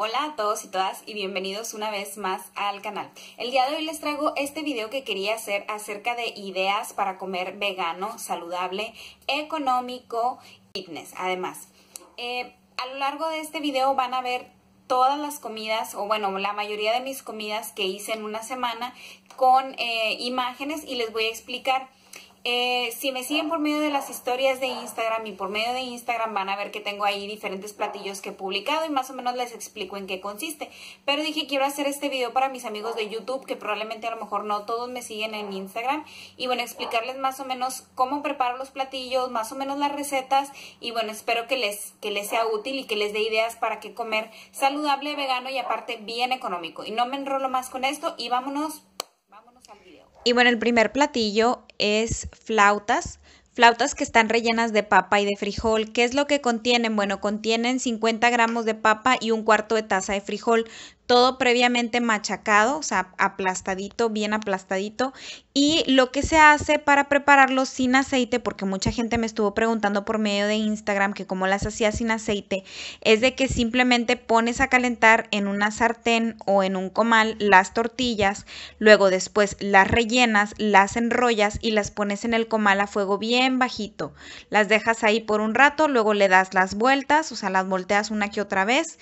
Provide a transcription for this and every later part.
Hola a todos y todas y bienvenidos una vez más al canal. El día de hoy les traigo este video que quería hacer acerca de ideas para comer vegano, saludable, económico, fitness. Además, eh, a lo largo de este video van a ver todas las comidas, o bueno, la mayoría de mis comidas que hice en una semana con eh, imágenes y les voy a explicar eh, si me siguen por medio de las historias de Instagram y por medio de Instagram van a ver que tengo ahí diferentes platillos que he publicado y más o menos les explico en qué consiste. Pero dije quiero hacer este video para mis amigos de YouTube que probablemente a lo mejor no todos me siguen en Instagram y bueno explicarles más o menos cómo preparo los platillos, más o menos las recetas y bueno espero que les, que les sea útil y que les dé ideas para qué comer saludable, vegano y aparte bien económico. Y no me enrolo más con esto y vámonos y bueno, el primer platillo es flautas. Flautas que están rellenas de papa y de frijol. ¿Qué es lo que contienen? Bueno, contienen 50 gramos de papa y un cuarto de taza de frijol todo previamente machacado, o sea, aplastadito, bien aplastadito. Y lo que se hace para prepararlo sin aceite, porque mucha gente me estuvo preguntando por medio de Instagram que cómo las hacía sin aceite, es de que simplemente pones a calentar en una sartén o en un comal las tortillas, luego después las rellenas, las enrollas y las pones en el comal a fuego bien bajito. Las dejas ahí por un rato, luego le das las vueltas, o sea, las volteas una que otra vez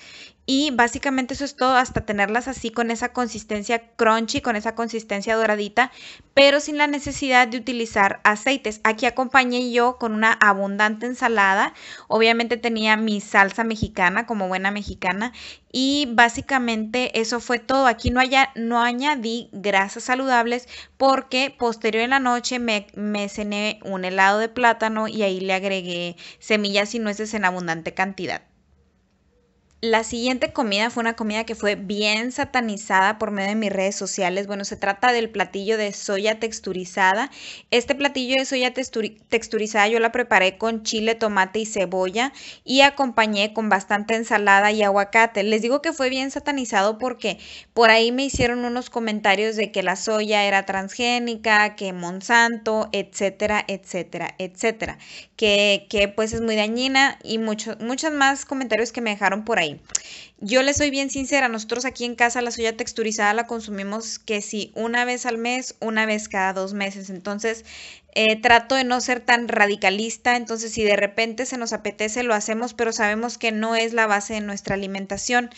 y básicamente eso es todo hasta tenerlas así con esa consistencia crunchy, con esa consistencia doradita, pero sin la necesidad de utilizar aceites. Aquí acompañé yo con una abundante ensalada. Obviamente tenía mi salsa mexicana como buena mexicana y básicamente eso fue todo. Aquí no, haya, no añadí grasas saludables porque posterior en la noche me, me cené un helado de plátano y ahí le agregué semillas y nueces en abundante cantidad. La siguiente comida fue una comida que fue bien satanizada por medio de mis redes sociales. Bueno, se trata del platillo de soya texturizada. Este platillo de soya texturizada yo la preparé con chile, tomate y cebolla y acompañé con bastante ensalada y aguacate. Les digo que fue bien satanizado porque por ahí me hicieron unos comentarios de que la soya era transgénica, que Monsanto, etcétera, etcétera, etcétera. Que, que pues es muy dañina y muchos muchos más comentarios que me dejaron por ahí. Yo les soy bien sincera, nosotros aquí en casa la soya texturizada la consumimos que si una vez al mes, una vez cada dos meses. Entonces, eh, trato de no ser tan radicalista, entonces si de repente se nos apetece lo hacemos, pero sabemos que no es la base de nuestra alimentación.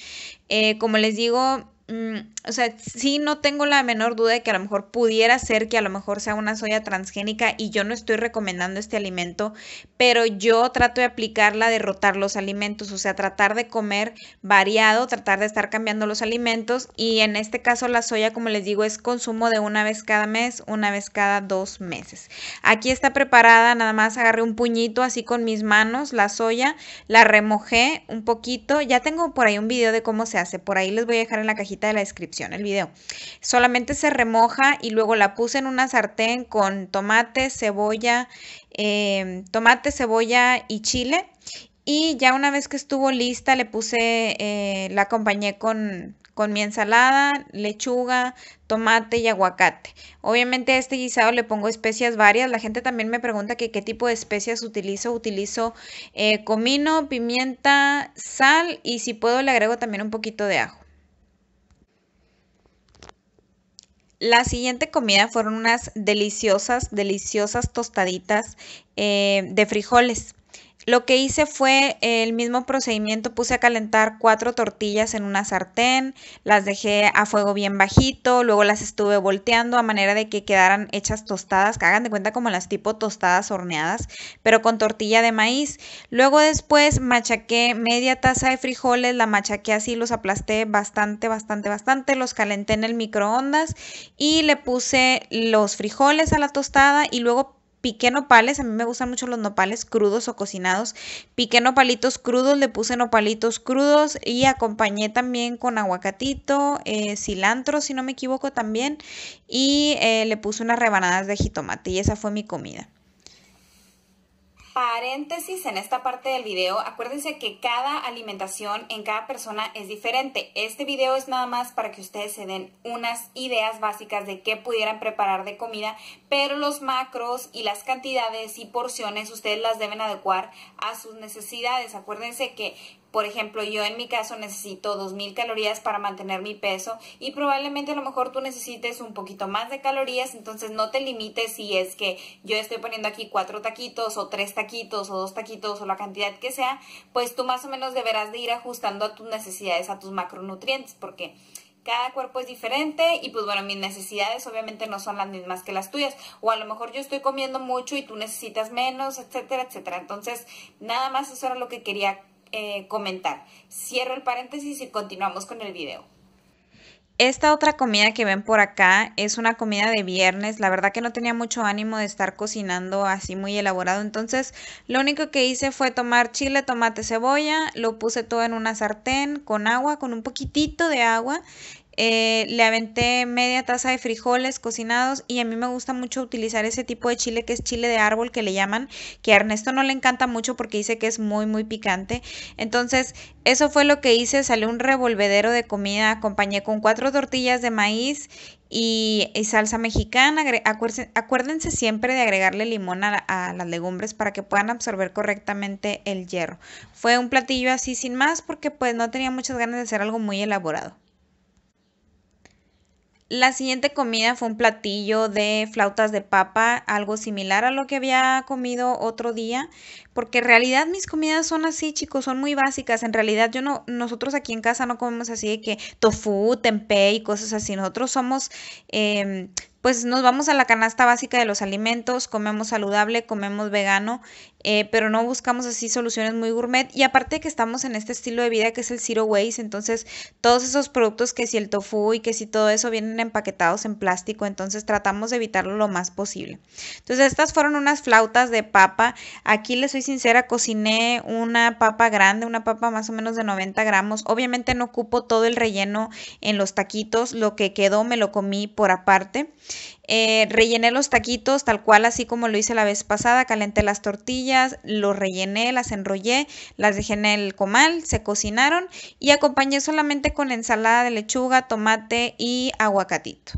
Eh, como les digo, Mm, o sea, sí no tengo la menor duda de que a lo mejor pudiera ser que a lo mejor sea una soya transgénica y yo no estoy recomendando este alimento, pero yo trato de aplicarla, derrotar los alimentos, o sea, tratar de comer variado, tratar de estar cambiando los alimentos y en este caso la soya, como les digo, es consumo de una vez cada mes, una vez cada dos meses. Aquí está preparada, nada más agarré un puñito así con mis manos, la soya, la remojé un poquito, ya tengo por ahí un video de cómo se hace, por ahí les voy a dejar en la cajita de la descripción el video. Solamente se remoja y luego la puse en una sartén con tomate, cebolla, em, tomate, cebolla y chile. Y ya una vez que estuvo lista, le puse, eh, la acompañé con, mi ensalada, lechuga, tomate y aguacate. Obviamente a este guisado le pongo especias varias. La gente también me pregunta que qué tipo de especias utilizo. Utilizo eh, comino, pimienta, sal y si puedo le agrego también un poquito de ajo. La siguiente comida fueron unas deliciosas, deliciosas tostaditas eh, de frijoles. Lo que hice fue el mismo procedimiento, puse a calentar cuatro tortillas en una sartén, las dejé a fuego bien bajito, luego las estuve volteando a manera de que quedaran hechas tostadas, que hagan de cuenta como las tipo tostadas horneadas, pero con tortilla de maíz. Luego después machaqué media taza de frijoles, la machaqué así, los aplasté bastante, bastante, bastante, los calenté en el microondas y le puse los frijoles a la tostada y luego piqué nopales, a mí me gustan mucho los nopales crudos o cocinados. Piqué nopalitos crudos, le puse nopalitos crudos y acompañé también con aguacatito, eh, cilantro, si no me equivoco también, y eh, le puse unas rebanadas de jitomate y esa fue mi comida paréntesis en esta parte del video. Acuérdense que cada alimentación en cada persona es diferente. Este video es nada más para que ustedes se den unas ideas básicas de qué pudieran preparar de comida, pero los macros y las cantidades y porciones ustedes las deben adecuar a sus necesidades. Acuérdense que por ejemplo, yo en mi caso necesito 2000 calorías para mantener mi peso y probablemente a lo mejor tú necesites un poquito más de calorías, entonces no te limites si es que yo estoy poniendo aquí cuatro taquitos o tres taquitos o dos taquitos o la cantidad que sea, pues tú más o menos deberás de ir ajustando a tus necesidades, a tus macronutrientes, porque cada cuerpo es diferente y pues bueno, mis necesidades obviamente no son las mismas que las tuyas o a lo mejor yo estoy comiendo mucho y tú necesitas menos, etcétera, etcétera. Entonces, nada más eso era lo que quería eh, comentar. Cierro el paréntesis y continuamos con el video. Esta otra comida que ven por acá es una comida de viernes. La verdad que no tenía mucho ánimo de estar cocinando así muy elaborado. Entonces lo único que hice fue tomar chile, tomate, cebolla. Lo puse todo en una sartén con agua, con un poquitito de agua. Eh, le aventé media taza de frijoles cocinados y a mí me gusta mucho utilizar ese tipo de chile que es chile de árbol que le llaman, que a Ernesto no le encanta mucho porque dice que es muy muy picante. Entonces eso fue lo que hice, salió un revolvedero de comida, acompañé con cuatro tortillas de maíz y, salsa mexicana. Acuérdense, siempre de agregarle limón a, a, las legumbres para que puedan absorber correctamente el hierro. Fue un platillo así sin más porque pues no tenía muchas ganas de hacer algo muy elaborado. La siguiente comida fue un platillo de flautas de papa, algo similar a lo que había comido otro día, porque en realidad mis comidas son así, chicos, son muy básicas. En realidad yo no, nosotros aquí en casa no comemos así de que tofu, tempeh y cosas así. Nosotros somos em, pues nos vamos a la canasta básica de los alimentos, comemos saludable, comemos vegano, eh, pero no buscamos así soluciones muy gourmet. Y aparte que estamos en este estilo de vida que es el zero waste, entonces todos esos productos que si el tofu y que si todo eso vienen empaquetados en plástico, entonces tratamos de evitarlo lo más posible. Entonces estas fueron unas flautas de papa. Aquí les soy sincera, cociné una papa grande, una papa más o menos de 90 gramos. Obviamente no ocupo todo el relleno en los taquitos, lo que quedó me lo comí por aparte. Eh, rellené los taquitos tal cual así como lo hice la vez pasada, calenté las tortillas, los rellené, las enrollé, las dejé en el comal, se cocinaron y acompañé solamente con ensalada de lechuga, tomate y aguacatito.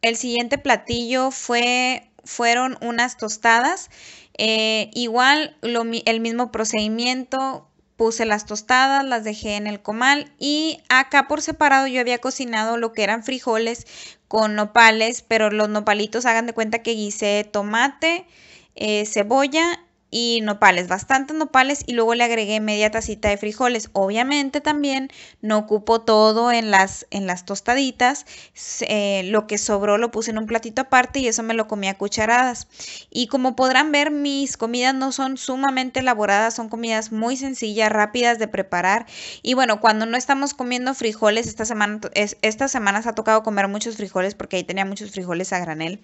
El siguiente platillo fue, fueron unas tostadas. Eh, igual el mismo procedimiento, puse las tostadas, las dejé en el comal y acá por separado yo había cocinado lo que eran frijoles con nopales, pero los nopalitos hagan de cuenta que guisé tomate, eh, cebolla y nopales, bastantes nopales y luego le agregué media tacita de frijoles. Obviamente también no ocupo todo en las, en las tostaditas, eh, lo que sobró lo puse en un platito aparte y eso me lo comí a cucharadas. Y como podrán ver, mis comidas no son sumamente elaboradas, son comidas muy sencillas, rápidas de preparar. Y bueno, cuando no estamos comiendo frijoles, esta semana, es, estas semanas ha tocado comer muchos frijoles porque ahí tenía muchos frijoles a granel.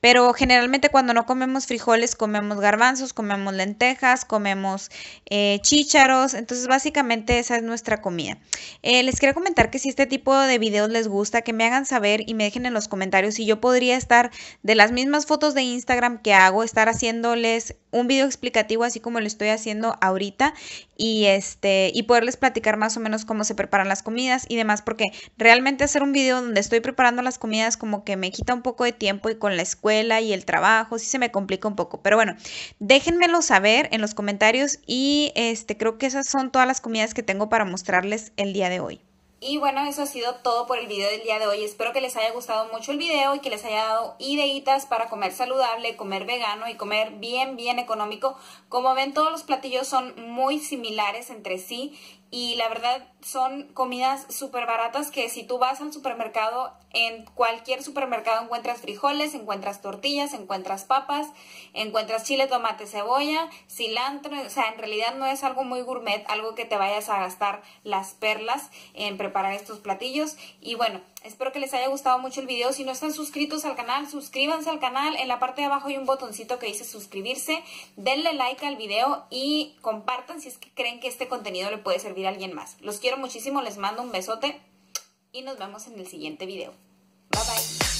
Pero generalmente cuando no comemos frijoles, comemos garbanzos, comemos comemos lentejas, comemos eh, chícharos, entonces básicamente esa es nuestra comida. Eh, les quiero comentar que si este tipo de videos les gusta, que me hagan saber y me dejen en los comentarios si yo podría estar de las mismas fotos de Instagram que hago, estar haciéndoles un video explicativo así como lo estoy haciendo ahorita y este y poderles platicar más o menos cómo se preparan las comidas y demás porque realmente hacer un video donde estoy preparando las comidas como que me quita un poco de tiempo y con la escuela y el trabajo sí se me complica un poco pero bueno déjenmelo saber en los comentarios y este creo que esas son todas las comidas que tengo para mostrarles el día de hoy y bueno, eso ha sido todo por el video del día de hoy. Espero que les haya gustado mucho el video y que les haya dado ideitas para comer saludable, comer vegano y comer bien, bien económico. Como ven, todos los platillos son muy similares entre sí y la verdad son comidas súper baratas que si tú vas al supermercado, en cualquier supermercado encuentras frijoles, encuentras tortillas, encuentras papas, encuentras chile, tomate, cebolla, cilantro, o sea, en realidad no es algo muy gourmet, algo que te vayas a gastar las perlas en preparar estos platillos y bueno, espero que les haya gustado mucho el video, si no están suscritos al canal, suscríbanse al canal, en la parte de abajo hay un botoncito que dice suscribirse, denle like al video y compartan si es que creen que este contenido le puede servir alguien más. Los quiero muchísimo, les mando un besote y nos vemos en el siguiente video. Bye bye.